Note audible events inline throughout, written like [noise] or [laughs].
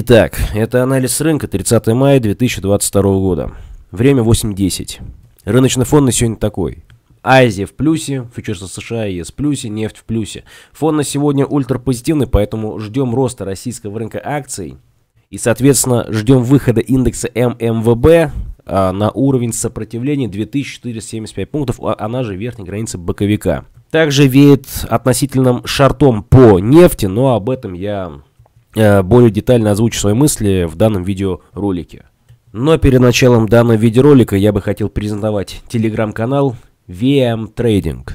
Итак, это анализ рынка 30 мая 2022 года. Время 8.10. Рыночный фон на сегодня такой. Азия в плюсе, фьючерсы США и ЕС в плюсе, нефть в плюсе. Фон на сегодня ультрапозитивный, поэтому ждем роста российского рынка акций. И, соответственно, ждем выхода индекса ММВБ а, на уровень сопротивления 2475 пунктов, а, она же верхняя граница боковика. Также веет относительным шартом по нефти, но об этом я Э, более детально озвучу свои мысли в данном видеоролике. Но перед началом данного видеоролика я бы хотел презентовать телеграм-канал VM Trading.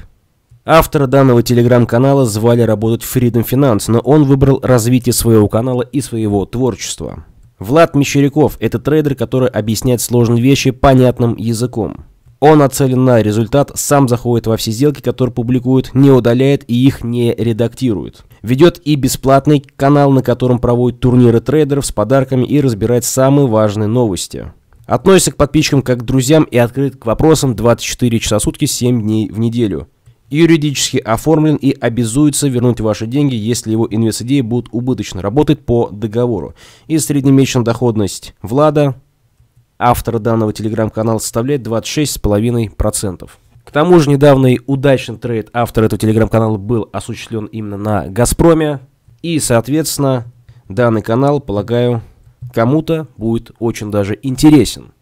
Автора данного телеграм-канала звали работать в Freedom Finance, но он выбрал развитие своего канала и своего творчества. Влад Мещеряков – это трейдер, который объясняет сложные вещи понятным языком. Он нацелен на результат, сам заходит во все сделки, которые публикует, не удаляет и их не редактирует. Ведет и бесплатный канал, на котором проводит турниры трейдеров с подарками и разбирает самые важные новости. Относится к подписчикам как к друзьям и открыт к вопросам 24 часа в сутки 7 дней в неделю. Юридически оформлен и обязуется вернуть ваши деньги, если его инвест-идеи будут убыточны. Работает по договору. И среднемесячная доходность Влада, автора данного телеграм-канала, составляет 26,5% тому же недавний удачный трейд автора этого телеграм-канала был осуществлен именно на «Газпроме». И, соответственно, данный канал, полагаю, кому-то будет очень даже интересен.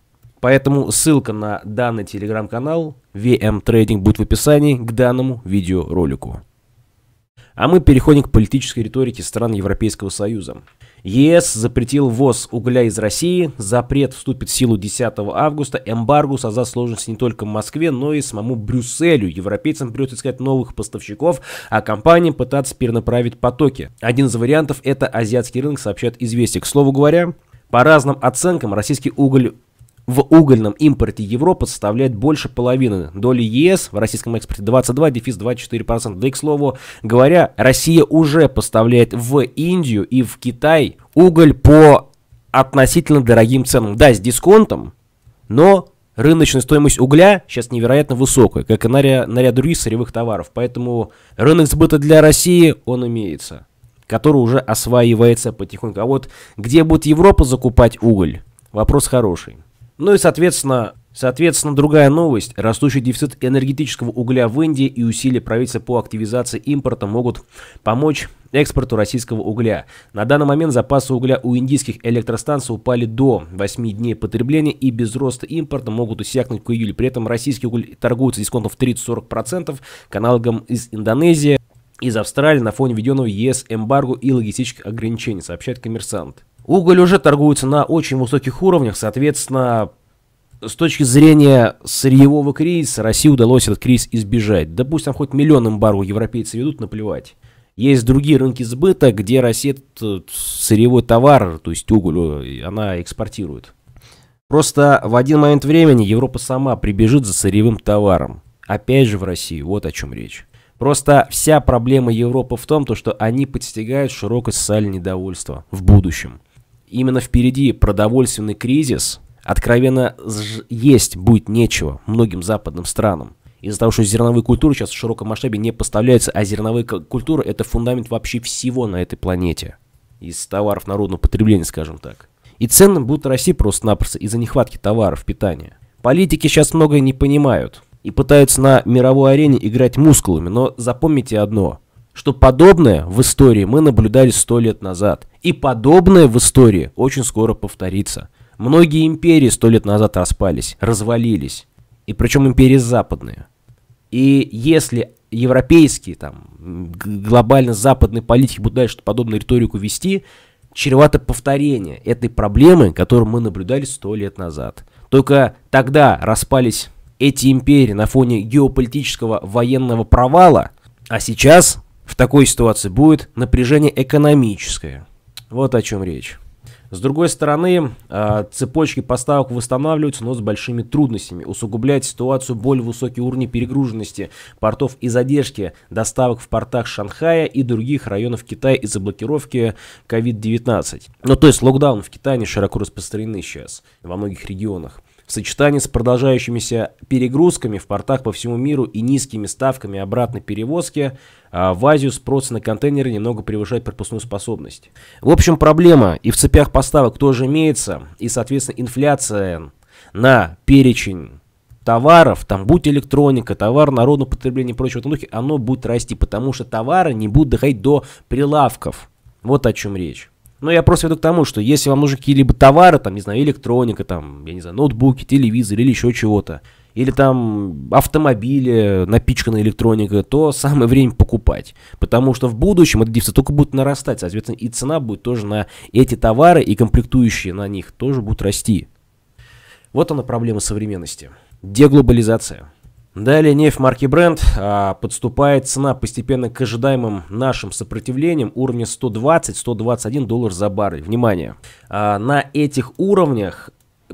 Поэтому ссылка на данный телеграм-канал VM Trading будет в описании к данному видеоролику. А мы переходим к политической риторике стран Европейского Союза. ЕС запретил ввоз угля из России. Запрет вступит в силу 10 августа. Эмбарго создаст сложности не только в Москве, но и самому Брюсселю. Европейцам придется искать новых поставщиков, а компаниям пытаться перенаправить потоки. Один из вариантов это азиатский рынок, сообщает «Известия». К слову говоря, по разным оценкам, российский уголь в угольном импорте Европа составляет больше половины. Доли ЕС в российском экспорте 22, дефис 24%. Да и, к слову говоря, Россия уже поставляет в Индию и в Китай уголь по относительно дорогим ценам. Да, с дисконтом, но рыночная стоимость угля сейчас невероятно высокая, как и на, ря- на ряд других сырьевых товаров. Поэтому рынок сбыта для России, он имеется, который уже осваивается потихоньку. А вот где будет Европа закупать уголь? Вопрос хороший. Ну и, соответственно, Соответственно, другая новость. Растущий дефицит энергетического угля в Индии и усилия правительства по активизации импорта могут помочь экспорту российского угля. На данный момент запасы угля у индийских электростанций упали до 8 дней потребления и без роста импорта могут иссякнуть к июлю. При этом российский уголь торгуется дисконтом в 30-40% к аналогам из Индонезии, из Австралии на фоне введенного ЕС эмбарго и логистических ограничений, сообщает коммерсант. Уголь уже торгуется на очень высоких уровнях, соответственно, с точки зрения сырьевого кризиса России удалось этот кризис избежать. Допустим, хоть миллион эмбарго европейцы ведут, наплевать. Есть другие рынки сбыта, где Россия этот э, сырьевой товар, то есть уголь, э, она экспортирует. Просто в один момент времени Европа сама прибежит за сырьевым товаром. Опять же в России, вот о чем речь. Просто вся проблема Европы в том, то, что они подстигают широкое социальное недовольство в будущем. Именно впереди продовольственный кризис. Откровенно есть будет нечего многим западным странам. Из-за того, что зерновые культуры сейчас в широком масштабе не поставляются, а зерновые культуры – это фундамент вообще всего на этой планете. Из товаров народного потребления, скажем так. И цены будут расти просто-напросто из-за нехватки товаров, питания. Политики сейчас многое не понимают и пытаются на мировой арене играть мускулами, но запомните одно что подобное в истории мы наблюдали сто лет назад. И подобное в истории очень скоро повторится. Многие империи сто лет назад распались, развалились. И причем империи западные. И если европейские, там, глобально западные политики будут дальше подобную риторику вести, чревато повторение этой проблемы, которую мы наблюдали сто лет назад. Только тогда распались эти империи на фоне геополитического военного провала, а сейчас в такой ситуации будет напряжение экономическое. Вот о чем речь. С другой стороны, а, цепочки поставок восстанавливаются, но с большими трудностями. Усугубляет ситуацию более высокие уровни перегруженности портов и задержки доставок в портах Шанхая и других районов Китая из-за блокировки COVID-19. Ну, то есть локдаун в Китае широко распространены сейчас во многих регионах. В сочетании с продолжающимися перегрузками в портах по всему миру и низкими ставками обратной перевозки а, в Азию спрос на контейнеры немного превышает пропускную способность. В общем, проблема и в цепях поставок тоже имеется, и, соответственно, инфляция на перечень товаров, там будь электроника, товар народного потребления и прочего в духе, оно будет расти, потому что товары не будут доходить до прилавков. Вот о чем речь. Но ну, я просто веду к тому, что если вам нужны какие-либо товары, там, не знаю, электроника, там, я не знаю, ноутбуки, телевизор или еще чего-то, или там автомобили, напичканная электроникой, то самое время покупать. Потому что в будущем эта дефицит только будет нарастать, соответственно, и цена будет тоже на эти товары, и комплектующие на них тоже будут расти. Вот она проблема современности. Деглобализация. Далее нефть марки Brent а, подступает цена постепенно к ожидаемым нашим сопротивлениям уровня 120-121 доллар за баррель. Внимание, а, на этих уровнях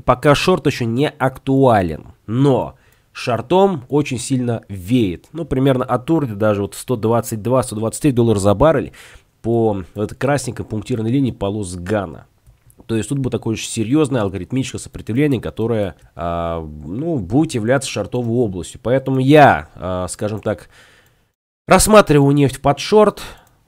пока шорт еще не актуален, но шортом очень сильно веет. Ну, примерно от уровня даже вот 122-123 доллар за баррель по вот, красненькой пунктирной линии полос Гана. То есть тут будет такое очень серьезное алгоритмическое сопротивление, которое а, ну, будет являться шортовой областью. Поэтому я, а, скажем так, рассматриваю нефть под шорт,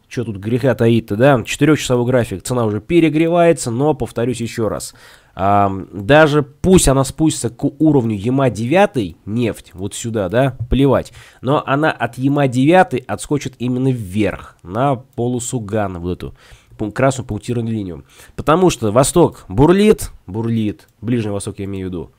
что тут греха таит-то, да? Четырехчасовой график, цена уже перегревается, но, повторюсь еще раз, э, даже пусть она спустится к уровню ЕМА 9, нефть, вот сюда, да, плевать, но она от ЕМА 9 отскочит именно вверх, на полосу Гана вот эту красную пунктирную линию. Потому что Восток бурлит, бурлит, Ближний Восток я имею в виду.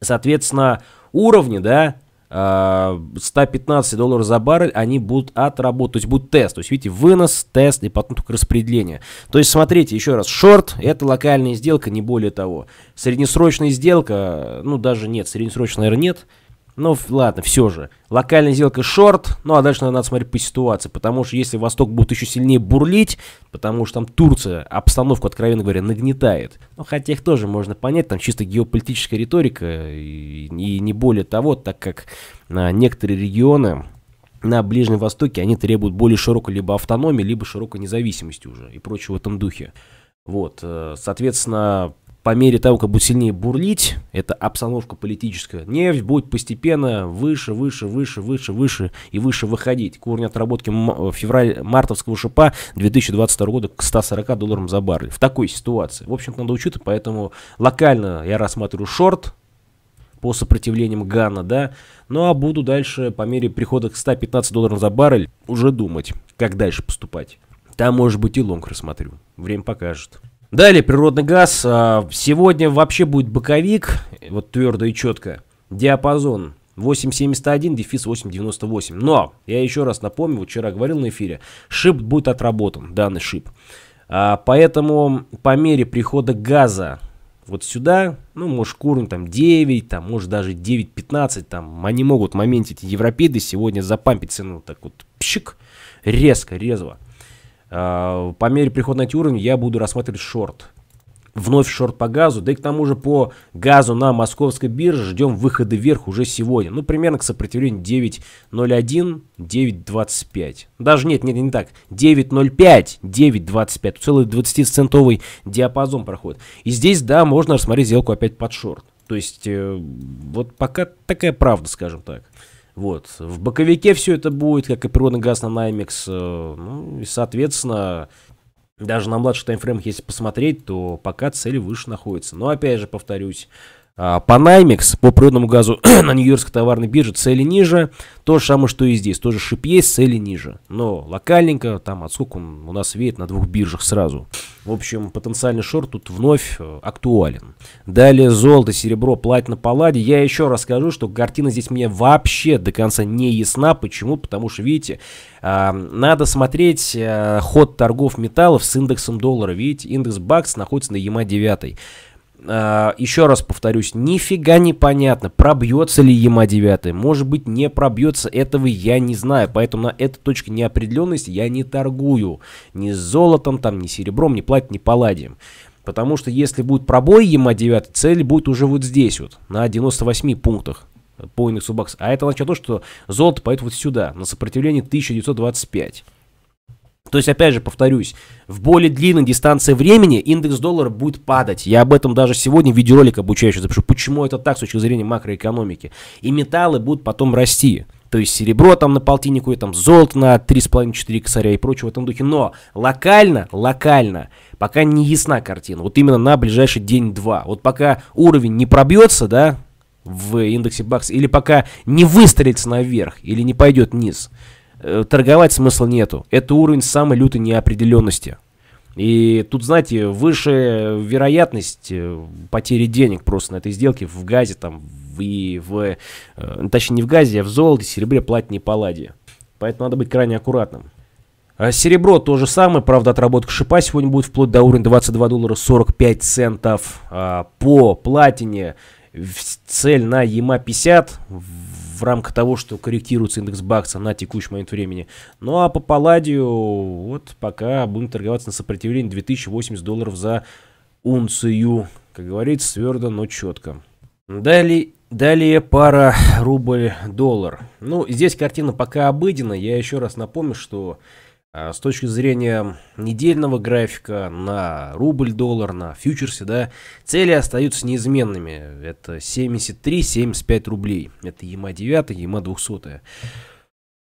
Соответственно, уровни, да, 115 а, долларов за баррель, они будут отработать, то есть будет тест, то есть видите, вынос, тест и потом только распределение. То есть смотрите, еще раз, шорт это локальная сделка, не более того. Среднесрочная сделка, ну даже нет, среднесрочная, наверное, нет, ну, ладно, все же. Локальная сделка шорт, ну а дальше надо смотреть по ситуации, потому что если Восток будет еще сильнее бурлить, потому что там Турция обстановку, откровенно говоря, нагнетает. Ну, хотя их тоже можно понять, там чисто геополитическая риторика и, и не более того, так как а, некоторые регионы, на Ближнем Востоке они требуют более широкой либо автономии, либо широкой независимости уже и прочего в этом духе. Вот, э, соответственно, по мере того, как будет сильнее бурлить, эта обстановка политическая, нефть будет постепенно выше, выше, выше, выше, выше и выше выходить. К уровню отработки э, февраль, мартовского шипа 2022 года к 140 долларам за баррель. В такой ситуации. В общем-то, надо учитывать, поэтому локально я рассматриваю шорт, по сопротивлениям Гана, да. Ну а буду дальше по мере прихода к 115 долларам за баррель уже думать, как дальше поступать. Там, может быть, и лонг рассмотрю. Время покажет. Далее природный газ. А, сегодня вообще будет боковик, вот твердо и четко. Диапазон 8.71, дефис 8.98. Но, я еще раз напомню, вчера говорил на эфире, шип будет отработан, данный шип. А, поэтому по мере прихода газа вот сюда, ну, может, курим там 9, там, может, даже 9.15, там, они могут в моменте эти европеды сегодня запампить цену так вот, пшик, резко, резво. А, по мере прихода на эти уровни я буду рассматривать шорт. Вновь шорт по газу, да и к тому же по газу на московской бирже ждем выхода вверх уже сегодня. Ну, примерно к сопротивлению 9.01, 9.25. Даже нет, нет, не так. 9.05, 9.25. Целый 20-центовый диапазон проходит. И здесь, да, можно рассмотреть сделку опять под шорт. То есть, э, вот пока такая правда, скажем так. Вот. В боковике все это будет, как и природный газ на Наймекс. Э, ну, и, соответственно, даже на младших таймфреймах, если посмотреть, то пока цель выше находится. Но, опять же, повторюсь, а, Панаймикс по природному газу [clears throat] на Нью-Йоркской товарной бирже цели ниже. То же самое, что и здесь. Тоже шип есть, цели ниже. Но локальненько, там отскок а он у нас веет на двух биржах сразу. В общем, потенциальный шорт тут вновь э, актуален. Далее золото, серебро, платина, палладий. Я еще расскажу, что картина здесь мне вообще до конца не ясна. Почему? Потому что, видите, а, надо смотреть э, ход торгов металлов с индексом доллара. Видите, индекс бакс находится на ЕМА 9. А, еще раз повторюсь, нифига не понятно, пробьется ли ЕМА 9, может быть не пробьется, этого я не знаю, поэтому на этой точке неопределенности я не торгую ни золотом, там, ни серебром, ни платьем, ни палладием. Потому что если будет пробой ЕМА 9, цель будет уже вот здесь вот, на 98 пунктах по индексу бакса. А это означает то, что золото пойдет вот сюда, на сопротивление 1925. То есть, опять же, повторюсь, в более длинной дистанции времени индекс доллара будет падать. Я об этом даже сегодня в видеоролик обучающий запишу, почему это так с точки зрения макроэкономики. И металлы будут потом расти. То есть серебро там на полтиннику, и там золото на 3,5-4 косаря и прочего в этом духе. Но локально, локально, пока не ясна картина. Вот именно на ближайший день-два. Вот пока уровень не пробьется, да, в индексе бакс, или пока не выстрелится наверх, или не пойдет вниз – Э, торговать смысла нету. Это уровень самой лютой неопределенности. И тут, знаете, выше вероятность э, потери денег просто на этой сделке в газе там и в... Э, ну, точнее, не в газе, а в золоте, серебре, платине и палладе. Поэтому надо быть крайне аккуратным. А серебро то же самое, правда, отработка шипа сегодня будет вплоть до уровня 22 доллара 45 центов. А по платине цель на ЕМА 50 в рамках того, что корректируется индекс бакса на текущий момент времени. Ну а по Палладию вот пока будем торговаться на сопротивлении 2080 долларов за унцию. Как говорится, твердо, но четко. Далее Далее пара рубль-доллар. Ну, здесь картина пока обыденная. Я еще раз напомню, что а, с точки зрения недельного графика на рубль-доллар, на фьючерсе, да, цели остаются неизменными. Это 73-75 рублей. Это ЕМА 9, ЕМА 200.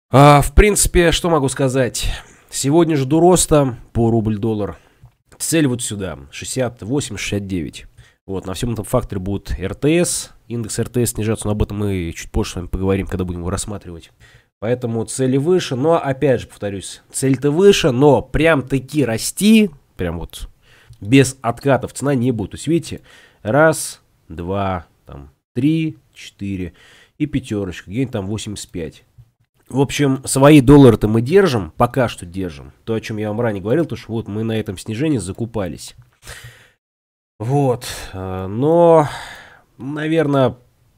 А, в принципе, что могу сказать? Сегодня жду роста по рубль-доллар. Цель вот сюда, 68-69. Вот, на всем этом факторе будут РТС, индекс РТС снижаться, но об этом мы чуть позже с вами поговорим, когда будем его рассматривать. Поэтому цели выше, но опять же повторюсь, цель-то выше, но прям-таки расти, прям вот без откатов цена не будет. То есть видите, раз, два, там, три, четыре и пятерочка, где-нибудь там 85. В общем, свои доллары-то мы держим, пока что держим. То, о чем я вам ранее говорил, то что вот мы на этом снижении закупались. Вот, э, но, наверное,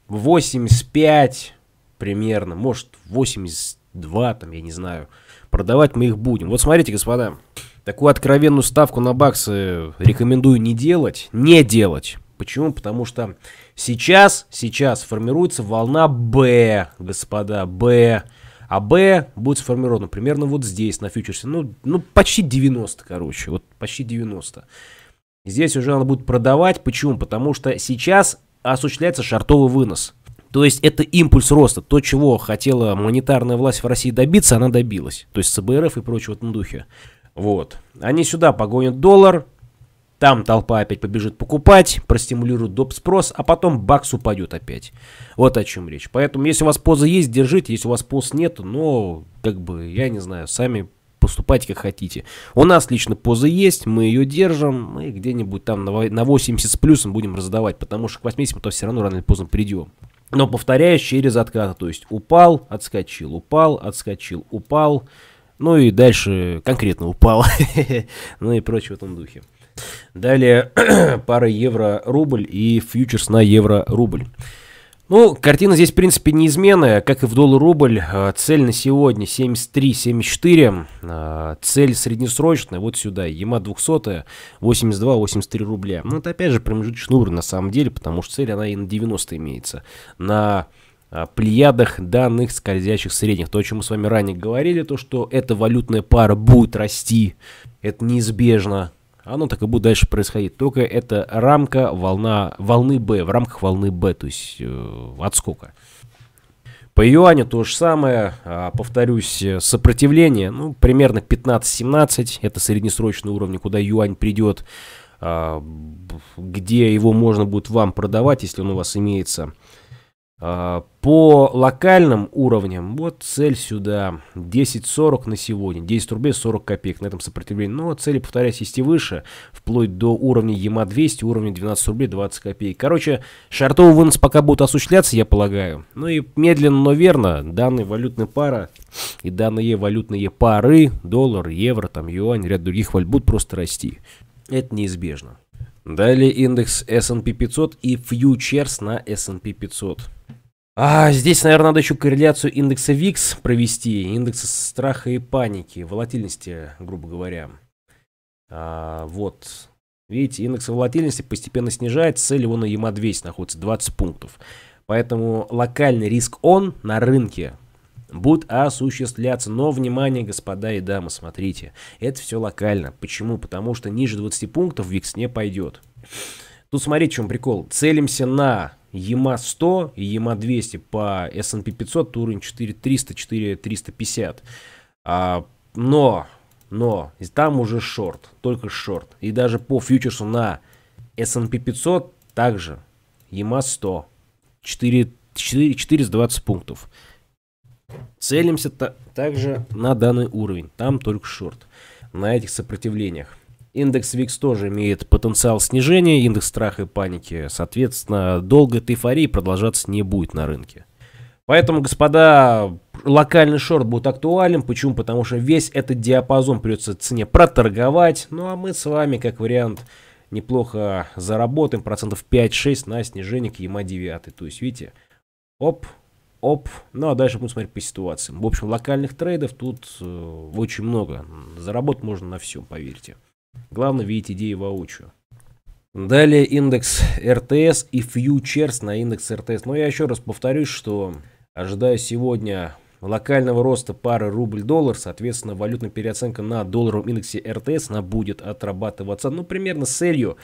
85 примерно, может 82, там, я не знаю. Продавать мы их будем. Вот смотрите, господа, такую откровенную ставку на баксы рекомендую не делать. Не делать. Почему? Потому что сейчас, сейчас формируется волна Б, господа, Б. А Б будет сформирована примерно вот здесь, на фьючерсе. Ну, ну почти 90, короче. Вот почти 90. Здесь уже надо будет продавать. Почему? Потому что сейчас осуществляется шартовый вынос. То есть это импульс роста. То, чего хотела монетарная власть в России добиться, она добилась. То есть ЦБРФ и прочего в этом духе. Вот. Они сюда погонят доллар, там толпа опять побежит покупать, простимулирует доп. спрос, а потом бакс упадет опять. Вот о чем речь. Поэтому, если у вас поза есть, держите. Если у вас поз нет, но, ну, как бы, я не знаю, сами поступайте как хотите. У нас лично поза есть, мы ее держим, мы где-нибудь там на 80 с плюсом будем раздавать, потому что к 80 мы то все равно рано или поздно придем но повторяюсь через откаты. То есть упал, отскочил, упал, отскочил, упал. Ну и дальше конкретно упал. [laughs] ну и прочее в этом духе. Далее [clears throat] пара евро-рубль и фьючерс на евро-рубль. Ну, картина здесь, в принципе, неизменная, как и в доллар-рубль. Э, цель на сегодня 73-74, э, цель среднесрочная, вот сюда, ЕМА 200, 82-83 рубля. Ну, это опять же промежуточный уровень на самом деле, потому что цель, она и на 90 имеется, на э, плеядах данных скользящих средних. То, о чем мы с вами ранее говорили, то, что эта валютная пара будет расти, это неизбежно оно так и будет дальше происходить. Только это рамка волна, волны Б, в рамках волны Б, то есть э, отскока. По юаню то же самое, а, повторюсь, э, сопротивление, ну, примерно 15-17, это среднесрочный уровень, куда юань придет, а, где его можно будет вам продавать, если он у вас имеется. А, по локальным уровням, вот цель сюда 10.40 на сегодня, 10 рублей 40 копеек на этом сопротивлении. Но ну, цели, повторясь, есть и выше, вплоть до уровня ЕМА-200, уровня 12 рублей 20 копеек. Короче, шартовый вынос пока будут осуществляться, я полагаю. Ну и медленно, но верно, данные валютные пара и данные валютные пары, доллар, евро, там, юань, ряд других валют будут просто расти. Это неизбежно. Далее индекс S&P 500 и фьючерс на S&P 500. А здесь, наверное, надо еще корреляцию индекса VIX провести, индекса страха и паники, волатильности, грубо говоря. А, вот. Видите, индекс волатильности постепенно снижается, цель его на ЕМА-200 находится 20 пунктов. Поэтому локальный риск он на рынке будут осуществляться. Но, внимание, господа и дамы, смотрите, это все локально. Почему? Потому что ниже 20 пунктов ВИКС не пойдет. Тут смотрите, в чем прикол. Целимся на ЕМА 100 и EMA 200 по S&P 500, уровень 4300, 4350. А, но, но, там уже шорт, только шорт. И даже по фьючерсу на S&P 500 также ЕМА 100, 4, 4, 420 пунктов. Целимся также на данный уровень, там только шорт, на этих сопротивлениях. Индекс VIX тоже имеет потенциал снижения, индекс страха и паники. Соответственно, долгая эта продолжаться не будет на рынке. Поэтому, господа, локальный шорт будет актуален. Почему? Потому что весь этот диапазон придется цене проторговать. Ну а мы с вами, как вариант, неплохо заработаем процентов 5-6 на снижение к ЕМА 9. То есть, видите, оп, Оп. Ну а дальше будем смотреть по ситуации. В общем, локальных трейдов тут э, очень много. Заработать можно на всем, поверьте. Главное видеть идеи воочию. Далее индекс РТС и фьючерс на индекс РТС. Но я еще раз повторюсь, что ожидаю сегодня локального роста пары рубль-доллар, соответственно, валютная переоценка на долларовом индексе РТС, она будет отрабатываться, ну, примерно с целью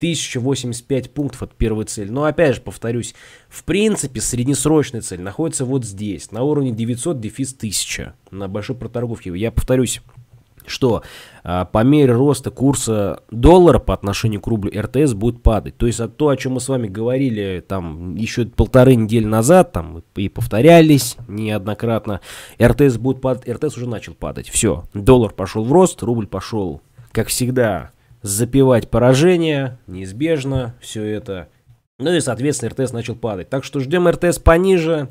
1085 пунктов от первой цели. Но опять же, повторюсь, в принципе, среднесрочная цель находится вот здесь, на уровне 900 дефис 1000, на большой проторговке. Я повторюсь, что а, по мере роста курса доллара по отношению к рублю РТС будет падать. То есть а, то, о чем мы с вами говорили там еще полторы недели назад, там и повторялись неоднократно, РТС будет падать, РТС уже начал падать. Все, доллар пошел в рост, рубль пошел, как всегда, запивать поражение, неизбежно все это. Ну и, соответственно, РТС начал падать. Так что ждем РТС пониже.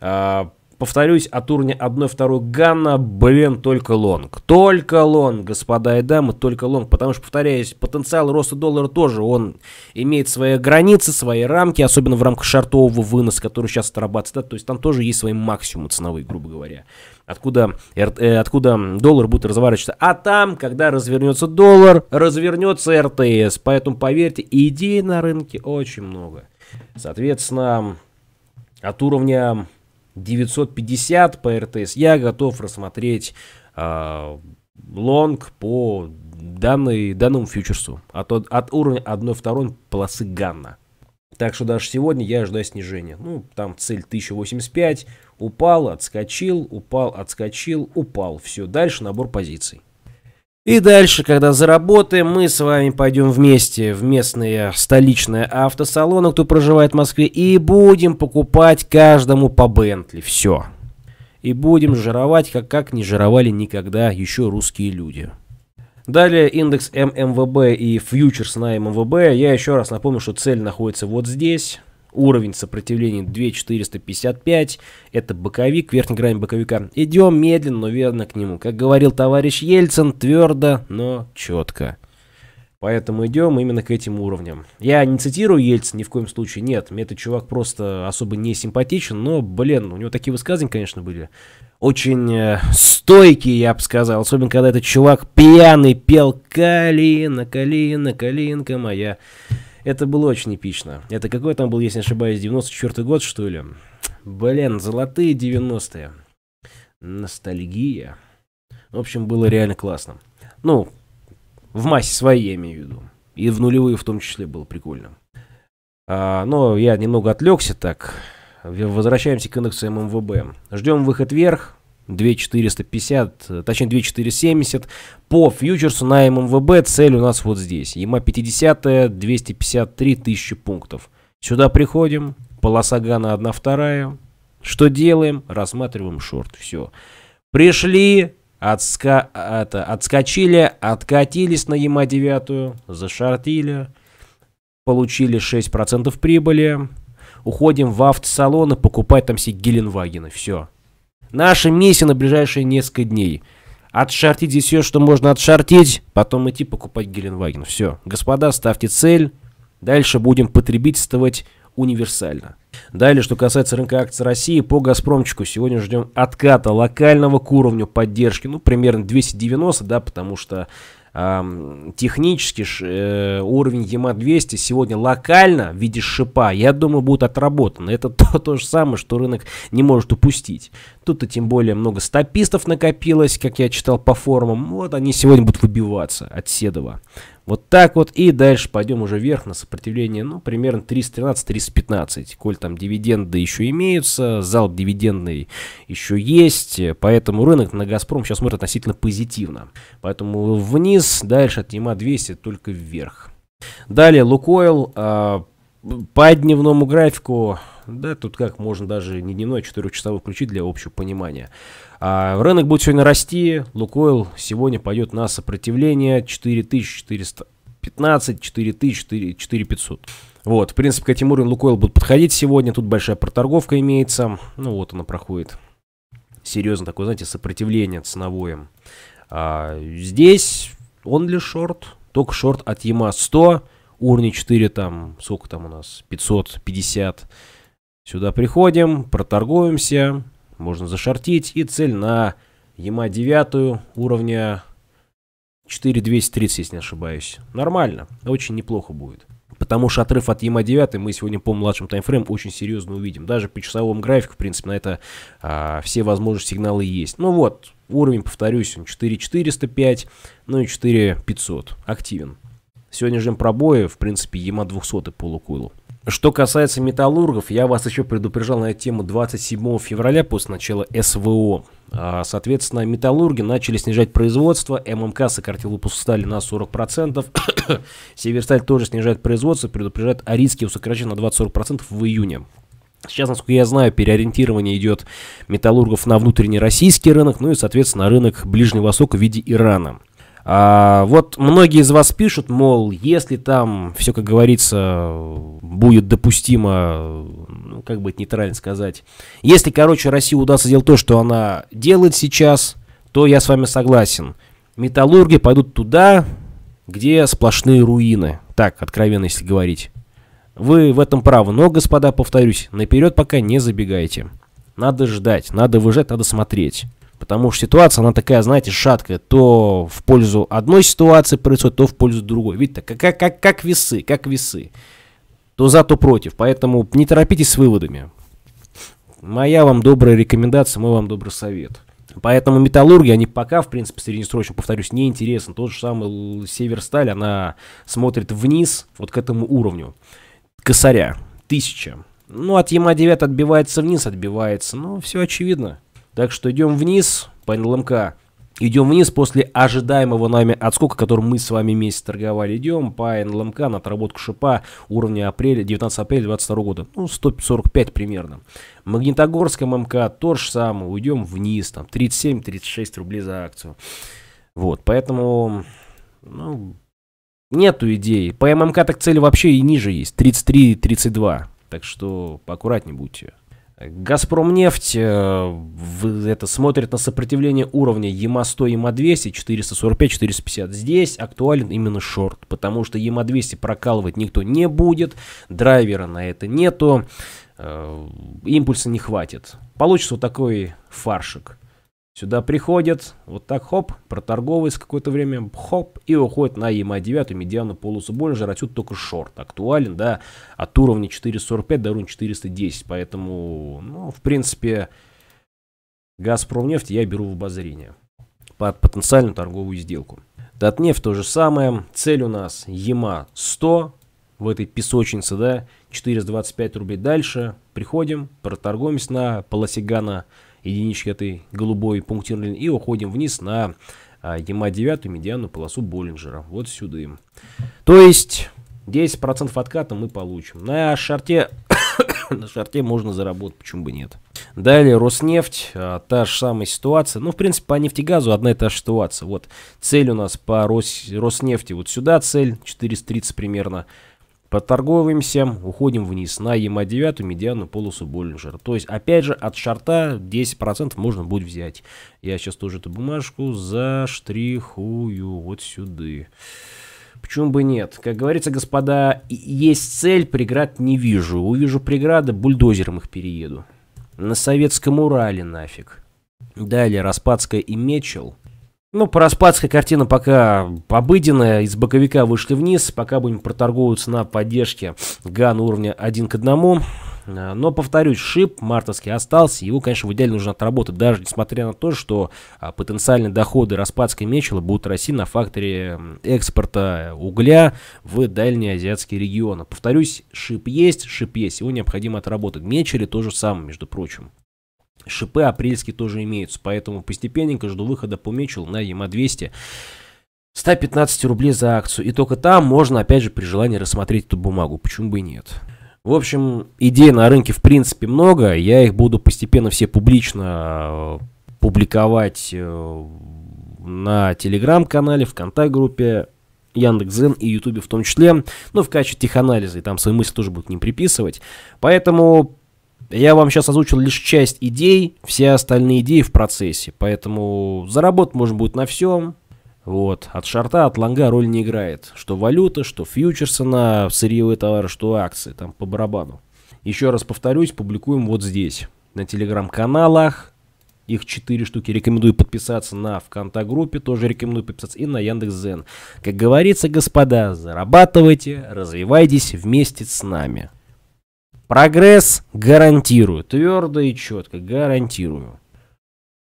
А, Повторюсь, от уровня 1-2 Ганна, блин, только лонг. Только лонг, господа и дамы, только лонг. Потому что, повторяюсь, потенциал роста доллара тоже, он имеет свои границы, свои рамки, особенно в рамках шартового выноса, который сейчас отрабатывается. Да? То есть там тоже есть свои максимумы ценовые, грубо говоря. Откуда, э, откуда доллар будет разворачиваться. А там, когда развернется доллар, развернется РТС. Поэтому, поверьте, идей на рынке очень много. Соответственно, от уровня 950 по РТС, я готов рассмотреть э, лонг по данной, данному фьючерсу от, от уровня 1-2 полосы Ганна. Так что даже сегодня я ожидаю снижения. Ну, там цель 1085, упал, отскочил, упал, отскочил, упал. Все, дальше набор позиций. И дальше, когда заработаем, мы с вами пойдем вместе в местные столичные автосалоны, кто проживает в Москве, и будем покупать каждому по Бентли. Все. И будем жировать, как, как не жировали никогда еще русские люди. Далее индекс ММВБ и фьючерс на ММВБ. Я еще раз напомню, что цель находится вот здесь уровень сопротивления 2455, это боковик, верхняя грань боковика. Идем медленно, но верно к нему. Как говорил товарищ Ельцин, твердо, но четко. Поэтому идем именно к этим уровням. Я не цитирую Ельцин ни в коем случае, нет. Мне этот чувак просто особо не симпатичен, но, блин, у него такие высказывания, конечно, были. Очень э, стойкие, я бы сказал. Особенно, когда этот чувак пьяный пел «Калина, калина, калинка моя». Это было очень эпично. Это какой там был, если не ошибаюсь, 94 год, что ли? Блин, золотые 90-е. Ностальгия. В общем, было реально классно. Ну, в массе своей, я имею в виду. И в нулевые в том числе было прикольно. А, но я немного отвлекся так. Возвращаемся к индексу ММВБ. Ждем выход вверх. 2450, э, точнее 2470 по фьючерсу на ММВБ. Цель у нас вот здесь. ЕМА 50 253 тысячи пунктов. Сюда приходим, полоса Гана 1 вторая. Что делаем? Рассматриваем шорт. Все. Пришли, отска... это, отскочили, откатились на ЕМА 9, зашортили, получили 6% прибыли. Уходим в автосалон и покупать там все Геленвагены. Все. Наша миссия на ближайшие несколько дней. Отшортить здесь все, что можно отшортить, потом идти покупать Геленваген. Все. Господа, ставьте цель. Дальше будем потребительствовать универсально. Далее, что касается рынка акций России, по «Газпромчику» сегодня ждем отката локального к уровню поддержки, ну, примерно 290, да, потому что э, технически э, уровень ЕМА-200 сегодня локально в виде шипа, я думаю, будет отработан. Это [laughs] то, то же самое, что рынок не может упустить. Тут-то тем более много стопистов накопилось, как я читал по форумам. Вот они сегодня будут выбиваться от Седова. Вот так вот и дальше пойдем уже вверх на сопротивление, ну, примерно 313-315. Коль там дивиденды еще имеются, зал дивидендный еще есть, поэтому рынок на Газпром сейчас смотрит относительно позитивно. Поэтому вниз, дальше от нима 200 только вверх. Далее Лукойл, а, по дневному графику да, тут как можно даже не дневной, а 4 включить для общего понимания. А, рынок будет сегодня расти. Лукойл сегодня пойдет на сопротивление 4415, 4500. Вот, в принципе, к этим уровням Лукойл будет подходить сегодня. Тут большая проторговка имеется. Ну вот она проходит. Серьезно такое, знаете, сопротивление ценовое. А, здесь он лишь шорт. Только шорт от ЕМА 100 уровни 4 там, сколько там у нас, 550. Сюда приходим, проторгуемся, можно зашортить. И цель на Яма 9 уровня 4230, если не ошибаюсь. Нормально, очень неплохо будет. Потому что отрыв от Яма 9 мы сегодня по младшим таймфрейм очень серьезно увидим. Даже по часовому графику, в принципе, на это а, все возможные сигналы есть. Ну вот, уровень, повторюсь, 4405, ну и 4500. Активен. Сегодня ждем пробои, в принципе, Яма 200 по что касается металлургов, я вас еще предупреждал на эту тему 27 февраля после начала СВО. А, соответственно, металлурги начали снижать производство, ММК сократил выпуск стали на 40%, [coughs] Северсталь тоже снижает производство, предупреждает о Арицкий сокращение на 20-40% в июне. Сейчас, насколько я знаю, переориентирование идет металлургов на внутренний российский рынок, ну и, соответственно, рынок Ближнего Востока в виде Ирана. А, вот многие из вас пишут, мол, если там все, как говорится, будет допустимо, ну, как бы это нейтрально сказать, если, короче, России удастся сделать то, что она делает сейчас, то я с вами согласен. Металлурги пойдут туда, где сплошные руины. Так, откровенно, если говорить. Вы в этом правы, но, господа, повторюсь, наперед пока не забегайте. Надо ждать, надо выжать, надо смотреть. Потому что ситуация, она такая, знаете, шаткая. То в пользу одной ситуации происходит, то в пользу другой. Видите, как, как, как, весы, как весы. То за, то против. Поэтому не торопитесь с выводами. Моя вам добрая рекомендация, мой вам добрый совет. Поэтому металлурги, они пока, в принципе, среднесрочно, повторюсь, неинтересны. Тот же самый Северсталь, она смотрит вниз, вот к этому уровню. Косаря, тысяча. Ну, от Яма-9 отбивается вниз, отбивается. Ну, все очевидно. Так что идем вниз по НЛМК. Идем вниз после ожидаемого нами отскока, которым мы с вами месяц торговали. Идем по НЛМК на отработку шипа уровня апреля, 19 апреля 2022 года. Ну, 145 примерно. Магнитогорск, МК то же самое. Уйдем вниз, там 37-36 рублей за акцию. Вот, поэтому, ну, нету идей. По ММК так цели вообще и ниже есть. 33-32. Так что поаккуратнее будьте. Газпромнефть э, это смотрит на сопротивление уровня ЕМА-100, ЕМА-200, 445, 450. Здесь актуален именно шорт, потому что ЕМА-200 прокалывать никто не будет, драйвера на это нету, э, импульса не хватит. Получится вот такой фаршик. Сюда приходят, вот так хоп, проторговываясь какое-то время, хоп, и уходит на ЕМА 9, медиану полусуболь, жратют только шорт. Актуален, да, от уровня 445 до уровня 410, поэтому, ну, в принципе, Газпромнефть я беру в обозрение под потенциальную торговую сделку. Татнефть то же самое, цель у нас ЕМА 100, в этой песочнице, да, 425 рублей дальше, приходим, проторгуемся на полосе гана единички этой голубой пунктирной и уходим вниз на ема а, 9 медиану полосу Боллинджера. Вот сюда. им То есть 10% отката мы получим. На шарте, [coughs] на шарте можно заработать, почему бы нет. Далее Роснефть, а, та же самая ситуация. Ну, в принципе, по нефтегазу одна и та же ситуация. Вот цель у нас по Рос, Роснефти вот сюда цель, 430 примерно. Поторговываемся, уходим вниз на ЕМА-9, медиану полосу Боллинджера. То есть, опять же, от шарта 10% можно будет взять. Я сейчас тоже эту бумажку заштрихую вот сюда. Почему бы нет? Как говорится, господа, есть цель, преград не вижу. Увижу преграды, бульдозером их перееду. На советском Урале нафиг. Далее Распадская и Мечел. Ну, по Распадской картина пока обыденная. Из боковика вышли вниз. Пока будем проторговываться на поддержке ГАН уровня 1 к 1. А, но, повторюсь, шип мартовский остался. Его, конечно, в идеале нужно отработать, даже несмотря на то, что а, потенциальные доходы Распадской мечела будут расти на факторе экспорта угля в дальние азиатские регионы. Повторюсь, шип есть, шип есть. Его необходимо отработать. Мечели то же самое, между прочим. Шипы апрельские тоже имеются, поэтому постепенненько жду выхода по мечу на ЕМА-200. 115 рублей за акцию. И только там можно, опять же, при желании рассмотреть эту бумагу. Почему бы и нет? В общем, идей на рынке в принципе много. Я их буду постепенно все публично э, публиковать э, на телеграм-канале, в контакт группе Яндекс.Зен и Ютубе в том числе, но ну, в качестве теханализа, и там свои мысли тоже будут не приписывать. Поэтому я вам сейчас озвучил лишь часть идей, все остальные идеи в процессе. Поэтому заработать можно будет на всем. Вот. От шарта, от лонга роль не играет. Что валюта, что фьючерсы на сырьевые товары, что акции. Там по барабану. Еще раз повторюсь, публикуем вот здесь. На телеграм-каналах. Их 4 штуки. Рекомендую подписаться на ВКонтагруппе. Тоже рекомендую подписаться и на Яндекс.Зен. Как говорится, господа, зарабатывайте, развивайтесь вместе с нами. Прогресс гарантирую, твердо и четко, гарантирую.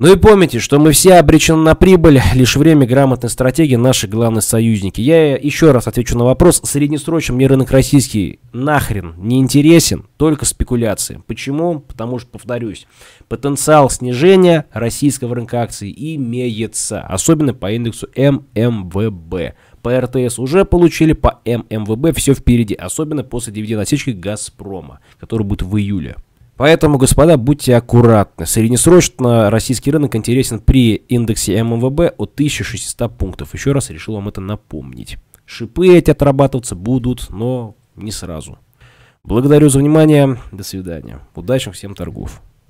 Ну и помните, что мы все обречены на прибыль, лишь время грамотной стратегии наши главные союзники. Я еще раз отвечу на вопрос, среднесрочно мне рынок российский нахрен не интересен, только спекуляции. Почему? Потому что, повторюсь, потенциал снижения российского рынка акций имеется, особенно по индексу ММВБ по РТС уже получили, по ММВБ все впереди, особенно после дивидендной отсечки «Газпрома», который будет в июле. Поэтому, господа, будьте аккуратны. Среднесрочно российский рынок интересен при индексе ММВБ от 1600 пунктов. Еще раз решил вам это напомнить. Шипы эти отрабатываться будут, но не сразу. Благодарю за внимание. До свидания. Удачных всем торгов.